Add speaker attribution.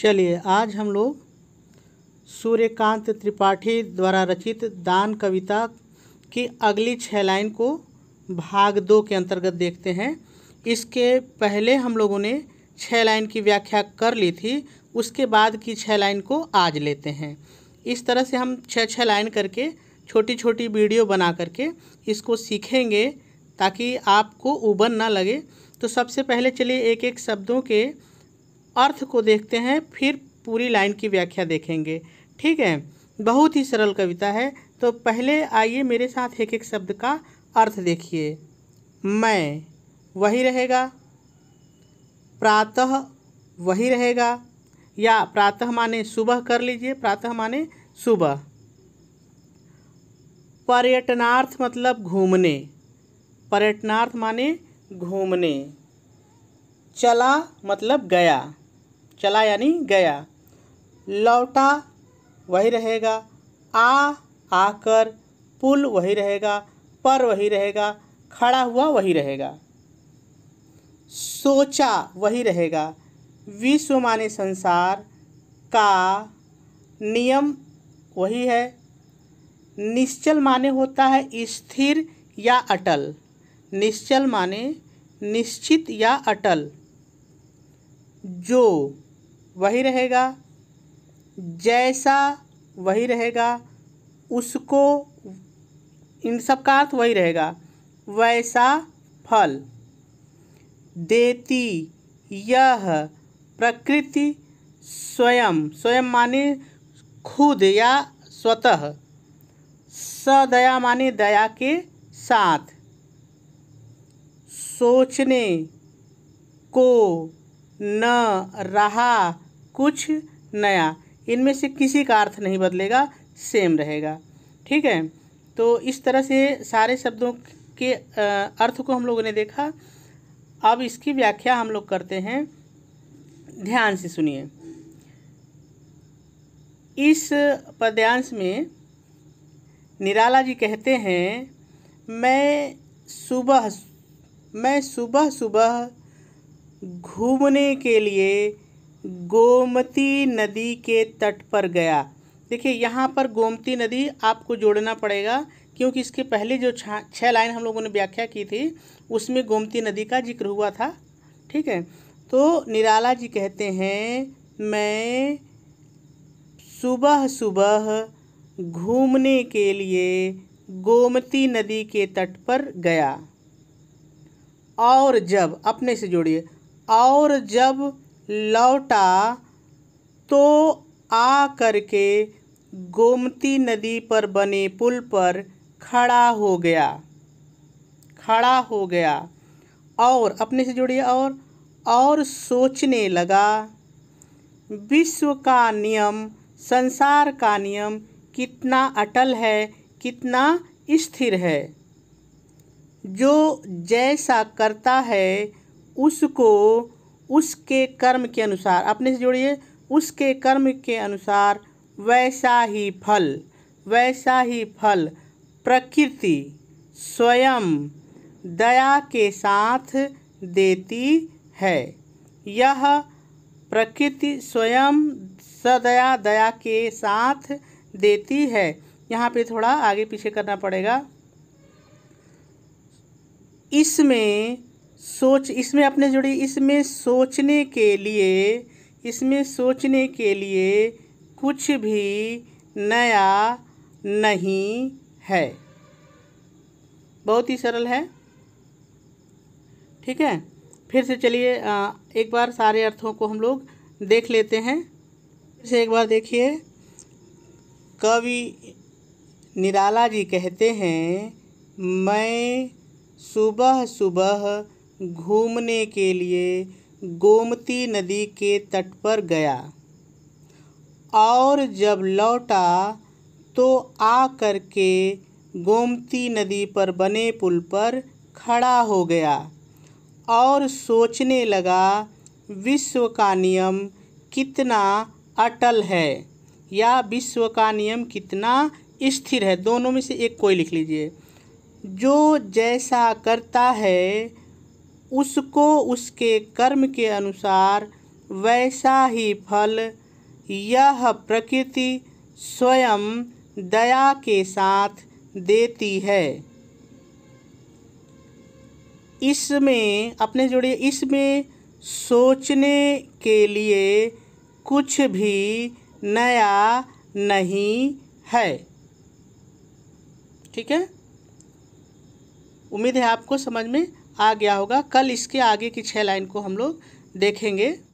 Speaker 1: चलिए आज हम लोग सूर्यकांत त्रिपाठी द्वारा रचित दान कविता की अगली छः लाइन को भाग दो के अंतर्गत देखते हैं इसके पहले हम लोगों ने छः लाइन की व्याख्या कर ली थी उसके बाद की छः लाइन को आज लेते हैं इस तरह से हम छः छः लाइन करके छोटी छोटी वीडियो बना करके इसको सीखेंगे ताकि आपको उबन ना लगे तो सबसे पहले चलिए एक एक शब्दों के अर्थ को देखते हैं फिर पूरी लाइन की व्याख्या देखेंगे ठीक है बहुत ही सरल कविता है तो पहले आइए मेरे साथ एक एक शब्द का अर्थ देखिए मैं वही रहेगा प्रातः वही रहेगा या प्रातः माने सुबह कर लीजिए प्रातः माने सुबह पर्यटनार्थ मतलब घूमने पर्यटनार्थ माने घूमने चला मतलब गया चला यानी गया लौटा वही रहेगा आ आकर पुल वही रहेगा पर वही रहेगा खड़ा हुआ वही रहेगा सोचा वही रहेगा विश्व माने संसार का नियम वही है निश्चल माने होता है स्थिर या अटल निश्चल माने निश्चित या अटल जो वही रहेगा जैसा वही रहेगा उसको इन सब का अर्थ वही रहेगा वैसा फल देती यह प्रकृति स्वयं स्वयं माने खुद या स्वतः सदया माने दया के साथ सोचने को न रहा कुछ नया इनमें से किसी का अर्थ नहीं बदलेगा सेम रहेगा ठीक है तो इस तरह से सारे शब्दों के अर्थ को हम लोगों ने देखा अब इसकी व्याख्या हम लोग करते हैं ध्यान से सुनिए इस पद्यांश में निराला जी कहते हैं मैं सुबह मैं सुबह सुबह घूमने के लिए गोमती नदी के तट पर गया देखिए यहाँ पर गोमती नदी आपको जोड़ना पड़ेगा क्योंकि इसके पहले जो छः लाइन हम लोगों ने व्याख्या की थी उसमें गोमती नदी का जिक्र हुआ था ठीक है तो निराला जी कहते हैं मैं सुबह सुबह घूमने के लिए गोमती नदी के तट पर गया और जब अपने से जोड़िए और जब लौटा तो आ करके गोमती नदी पर बने पुल पर खड़ा हो गया खड़ा हो गया और अपने से जुड़िए और और सोचने लगा विश्व का नियम संसार का नियम कितना अटल है कितना स्थिर है जो जैसा करता है उसको उसके कर्म के अनुसार अपने से जोड़िए उसके कर्म के अनुसार वैसा ही फल वैसा ही फल प्रकृति स्वयं दया के साथ देती है यह प्रकृति स्वयं सदया दया के साथ देती है यहाँ पे थोड़ा आगे पीछे करना पड़ेगा इसमें सोच इसमें अपने जुड़ी इसमें सोचने के लिए इसमें सोचने के लिए कुछ भी नया नहीं है बहुत ही सरल है ठीक है फिर से चलिए एक बार सारे अर्थों को हम लोग देख लेते हैं फिर से एक बार देखिए कवि निराला जी कहते हैं मैं सुबह सुबह घूमने के लिए गोमती नदी के तट पर गया और जब लौटा तो आ कर के गोमती नदी पर बने पुल पर खड़ा हो गया और सोचने लगा विश्व का नियम कितना अटल है या विश्व का नियम कितना स्थिर है दोनों में से एक कोई लिख लीजिए जो जैसा करता है उसको उसके कर्म के अनुसार वैसा ही फल यह प्रकृति स्वयं दया के साथ देती है इसमें अपने जोड़िए इसमें सोचने के लिए कुछ भी नया नहीं है ठीक है उम्मीद है आपको समझ में आ गया होगा कल इसके आगे की छः लाइन को हम लोग देखेंगे